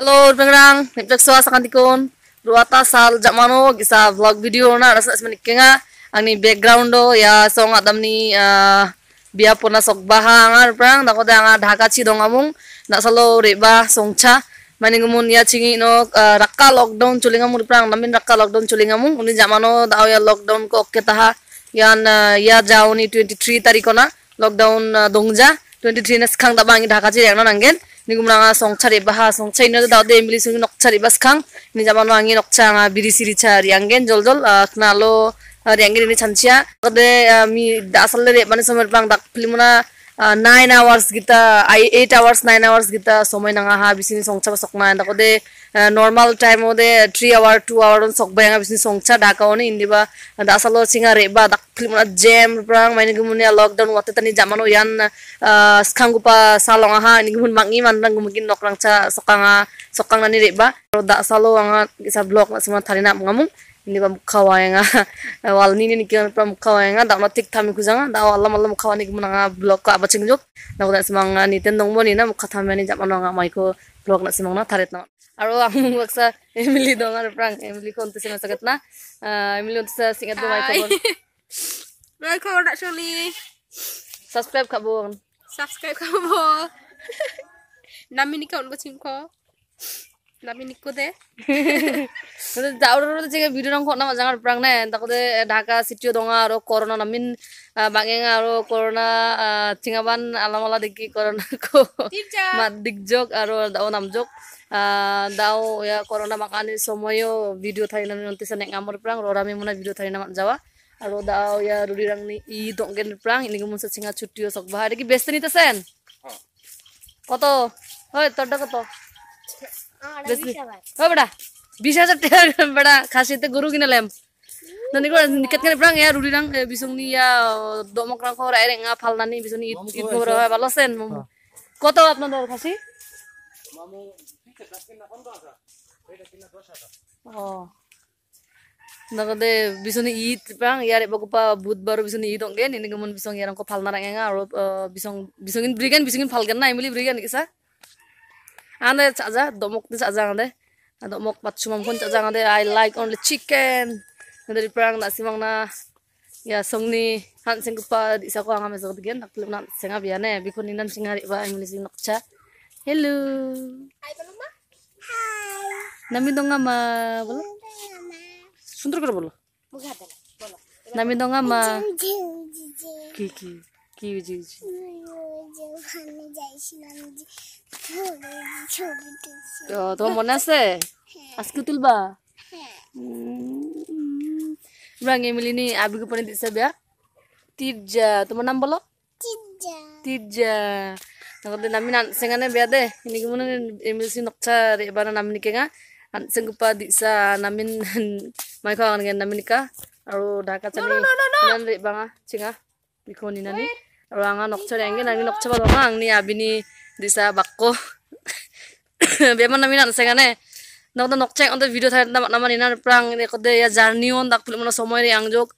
Hello, pengerang, niptak suara sakan tikun. Ruata sal jamano gisa vlog video na rasa semenik kenga ang ni background do ya song adam ni eh, bia puna sok bahangar prang nako da nga dhaka chi dong amung nak salo riba songcha mani ngumun ya cingi no eh, rakka lockdown chulinga mur perang, namin rakka lockdown chulinga mung uni jamano da ya lockdown kok kita ha yan eh, ya jauni 23 tarikona lockdown dongja 23 nas khang da bangi dhaka ji rengna nangen ni gumna nga songchari ba ha songchai na da de emili sung nokchari bas khang ni jaban wangi nokcha nga biri siri cha riangen jol jol knalo riangen ni chanchia gade mi da asal le mane somer bang dak filmuna 9 hours gita 8 hours 9 hours gita somoy nanga ha bisini songcha nanya. anda kode normal time udah 3 hour 2 hour on sokba yanga bisini songcha daka oni indiba da salo singa re ba dak klimna jam prang maine gumuni lockdown wate tani jamano yan skangupa salonga ha ini gumun mangi manrang gumukin nokrang cha sokanga sokang nani re ba ro da salo anga gisa blog ma sima thari na ngamung iniba mukhawaenga wal nini nikian pra mukhawaenga da matik thami kuzanga da wal mal mukhawani gumnanga blog ka abaching jok na kuda semanga ni ten dong boni na mukhathamani jamananga maiko blog na semangna tharet na aro amung baksa emily dongar prang emily kon tese masakat na ah, emily on tese singat do maiko bon maiko nak suli subscribe ka bon subscribe ka bon nami ni ka on baching ko নামিনিকোতে নে তাৰপিছতে ঢাকা চিটিও দঙা আৰু কৰোনা নামিন বা আৰু কৰোনা চিঙাবান আলি কৰোনাও নাম যাও কৰোনা মাকানি সময়ো ভিডিঅ' থাকে নামি অনি মানে ভিডিঅ' থাকি নাম আজা আৰু দাও ৰং নিদ্ৰাং এনেকে মোৰ চে চেঙা ছুটিয়ে চকবাহি বেছ্তে নি তাচেন কতো হয় কত ও বেটা বিশ হাজার টাকা বেটা খাসিতে গরু কিনালাম nanti gue nikat kan perang ya rudi nang bisung ni ya domok nang kau air nggak pal nani bisung ni it it mau berapa balasan mau kau tahu apa nanda kasih oh nang kade bisung ni it perang ya rek pa bud baru bisung ni it dong ini kemun bisung ya nang kau pal narang nggak bisung bisungin berikan bisungin pal kan nai mili berikan kisah anda caca domok di caca Anda ah, Domok pat sumam pun caca ande. I like only chicken. Nanti perang nak simang na. Ya song ni han sing di sako angam esok digen. Nak pelum nak sengap ya ne. Bikun inan singari ba English nak ca. Hello. Hai belum ma. Hai. Nami dong ama ah, bolo. Sundur kira bolo. Bukan Nami dong ama. Ah. Kiki. কি বুঝেছি তোমার মনে আছে আজকে তুলবা রঙে মিলিনি আবিকে পরে দিচ্ছে বিয়া তিরজা তোমার নাম বলো তিরজা Nakadin namin ang sengane biade. Hindi ko muna emil si nokcha rebara namin ni kenga. Ang sengkupa di sa namin may kawan namin ni ka. Aro daka sa ni. Nan rebanga cinga. Bikoni nani. ruangan nokcer yang ini nanti nokcer baru orang ni abini disa bakko biar mana minat segane nak tu nokcer untuk video saya nama nama ni nana perang ni kedai ya journey on tak perlu mana semua ni angjok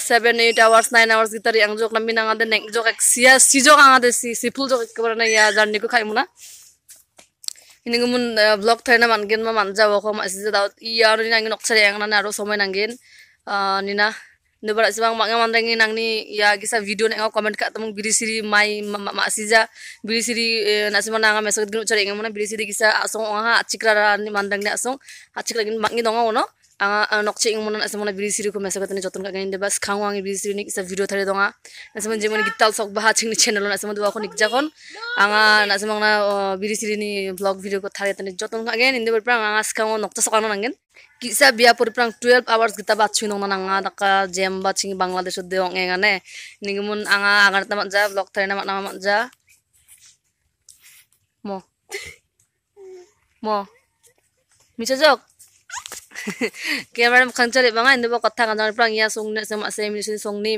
seven eight hours nine hours gitar yang jok nampi nang ada neng jok eksia si jok ang ada si si pul jok kebarane ya journey ku kai muna ini kumun vlog thay na mangin ma manja wakom asih jadau iya orang ini nangin nokcer yang nana aru semua nangin nina ne barak sebang mak ngaman rangi nang ni ya kisah video nek ngau comment kak temu biri siri mai mak mak siza biri siri eh, nak sima nang mesok gnu cari ngamana biri siri kisah asong ha ah, cikra ni mandang ni asong acik lagi gin mak ni ah, no anga nokce ing mona asamona biri siri ko mesa katne joton ka gainde bas khango angi biri siri ni kisa video thare donga asamon jemon gital sok bahat ching ni channel on asamon duwa ko nik jakon anga nasamang na biri siri ni vlog video ko thare tane joton ka gainde inde prang anga skango tasok sokano nangen kisa bia por prang 12 hours gita ba nong na nga daka jem ba ching bangladesh de ong engane ningimun anga anga agar tamat ja vlog thare na mak ja mo mo micha jok ke maram khang chale banga indo kotha kan jang prang ya mi sama song ni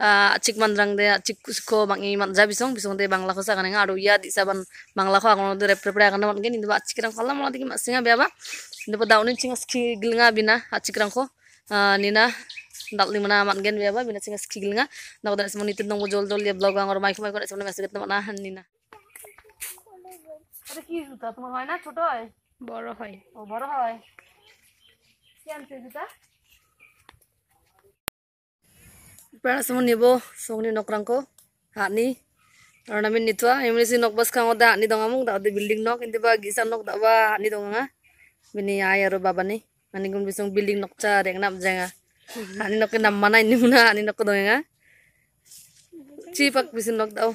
a ah, achik mandrang de chik kusko bang man jabi song bisong de bang lako kan nga aru ya di saban bang lako angon de repre kan non gen indo chik rang kala mala dikma singa beba indo dauni chinga ski gilnga bina a chik rang kho ah, nina ndak limana man gen beba bina chinga ski gilnga nak da semoni tit dong jol jol ya blog angor mai mai kore semoni message ketna na nina ada কি জুতা তোমার হয় nah, coba ay, বড় হয় ও Yantrita. Para semua nibo, songni nokrangko, hakni. Orang namin nito ah, yung si nok bas kang oda hakni dong among, dapat building nok, hindi ba gisa nok dapat ba hakni dong nga. Bini ayaro baba ni, ani kung bisong building nok cha, dek nap jenga. Hakni nok kinam mana ini muna hakni nok dong nga. Cipak bisin nok daw.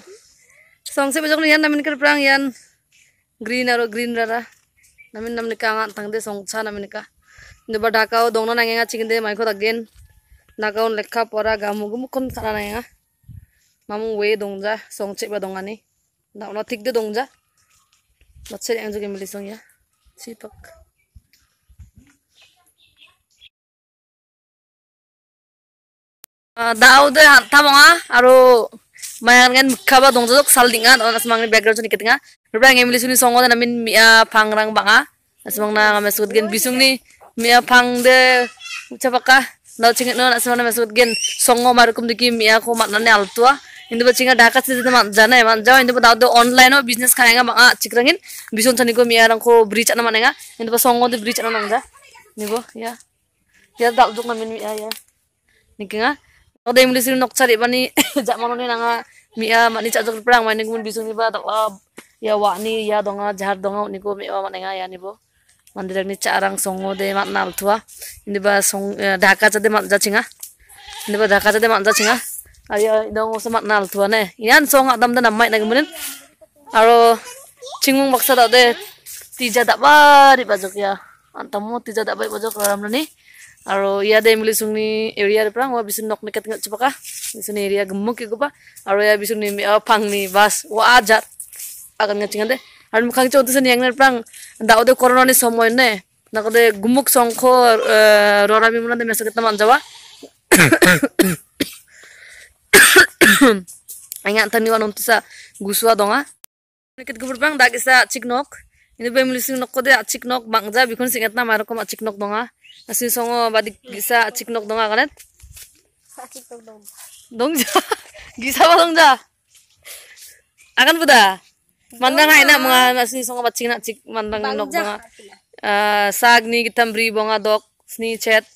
Songsi besok ni yan namin kerprang yan. Green aro green rara. Namin namin kangat tangde cha namin ka. Diba dakao dong na nangenga chingde maiko again. Nakao lekha pora gamu gumu kon sana nangenga. Mamu we dongja songche ba dongani. Nak na de dongja. Matse yang juga milih song ya. Sipak. Ah, dao de tamonga aro mayangan kaba dongja sok saldingan onas mangni background sedikit nga. Rupanya ngemili suni songo dan amin ah, pangrang banga. Semangna na ngamasukut gen bisung nih mia pang de ucapa ka na ucingit na na semana gen songo marukum duki mia ko mat nane al tua ah. indu bacinga daka sisi teman jana eman ya, jawa indu bata online o oh, business kaya nga ma ah, cikrangin bisun tani ko mia rangko bridge ana mana nga indu bata songo de bridge ana mana nga ya ya dak ngamen mia ya nike nga kada imu disini cari bani jak nih ni nanga mia mat cak cak perang mani kumun bisun ni bata ya wak ni ya donga jahar donga niko mia mana nga ya nigo mandi mandirakni carang songo de mat nal ini indiba song eh, dhaka chade mat ja ini indiba dhaka chade mat ja ayo, dong usah mat nal nih ne an song adam da namai lagi mungkin aro cingung maksa tau de tija tak baik ri ya antamu tija tak baik bajak ram nih aro iya deh de sung ni area deh perang wah bisa nok nekat ngat bisu ni area gemuk gue pak aro ya bisa ni eh, pang ni bas wa ajar akan ngacingan deh Aku mau kangen cowok yang ngelir perang. Nda udah corona ini semua ini. Naku deh gumuk songko, e, rora bi mana deh mesra kita mau jawab. Ayo antar nih wanita sa guswa donga. ah. Nikit gubur perang dah kita nok. Ini bayi mulusin kode acik nok bang jawab. Bikin sih ngerti nama rokom nok dong ah. Nasi songo badik kita acik nok dong ah kan? dong. Dong jah. Gisa apa dong Akan buda mandang haina mga nasni songa bat sina chik mandang nok mga ah, sag ni kita bri bonga dok sni chat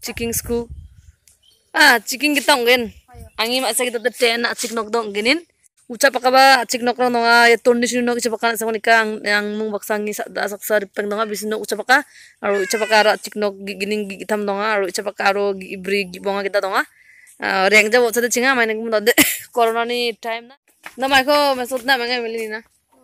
chicken sku ah chicken kita gen angi ma sa kita ten na chik nok dong genin ucap apa kaba chik nok nong nonga ya di sini nok ucap kan sama nikang yang mung baksangi sak da sak sari peng nonga bisini nok ucap apa? aru ucap apa ra chik nok gining gitam nonga aru ucap apa aru ibri bonga kita nonga Orang ah, jawab sudah cinga mainin yang mudah corona ni time na, nama aku mesut na mengai beli na.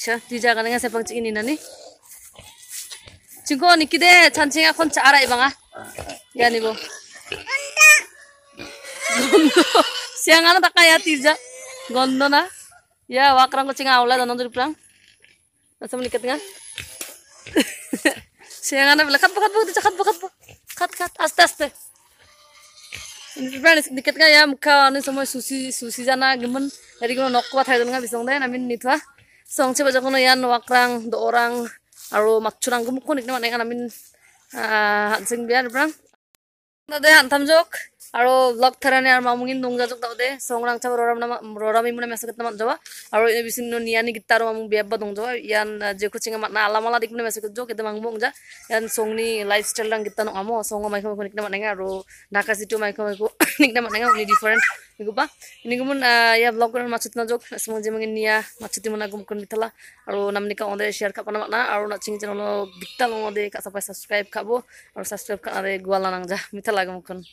자 뒤자 ini nani 찍이니 나니 지금 니 기대 잔칭아 컨차 알아 이방아 야니 뭐 gondo siang ana tak kaya tija gondo na ya wakrang kucing aula dan nonton perang langsung menikah tengah siang ana belakat kat belakat belakat belakat belakat kat kat aste aste ini perang ya muka ane semua susi susi jana gemen dari kalau nokwa thay dong nggak bisa deh namin nitwa song si bajakono yan wak lang do orang aro makcurang gumukunik naman yan amin hansing biyan brang nade antam jok aro vlog tharan yan mamungin dungja jok daw de song lang chabar roram naman roram imuna mesakit naman jawa aro ina bisin no niyani gitaro mamung biyabba dung jawa yan jeku chinga matna alamala dikmuna mesakit jok ito mamung ja yan song ni lifestyle lang gitano amo song o maikamukunik naman yan aro nakasitu maikamukunik naman yan only different ನಿಗುಬಾ ನಿಗು ಮುನ್ನ ಯಾ ಬ್ಲಾಗ್ ಕೊನ ಮಾಚಿತ್ ನಾ ಜೋಕ್ ಸಮುಜಿ ಮಂಗೆ ನಿಯಾ ಮಾಚಿತ್ ಮುನ್ನ ಗುಮ್ ಕೊನ ನಿತಲ ಅರು ನಮ್ ನಿಕ ಒಂದೆ ಶೇರ್ ಕಾ ಪನ ನಾ ಅರು ನಾ ಚಿಂಗ್ ಚಾನಲ್ ಬಿತ್ತಲ ಒಂದೆ ಕಾ ಸಬ ಸಬ್ಸ್ಕ್ರೈಬ್ ಕಾಬೋ ಅರು ಸಬ್ಸ್ಕ್ರೈಬ್ ಕಾ ಅರೆ ಗುವಾಲ ನಂಗ ಜಾ ಮಿತಲ ಗುಮ್ ಕೊನ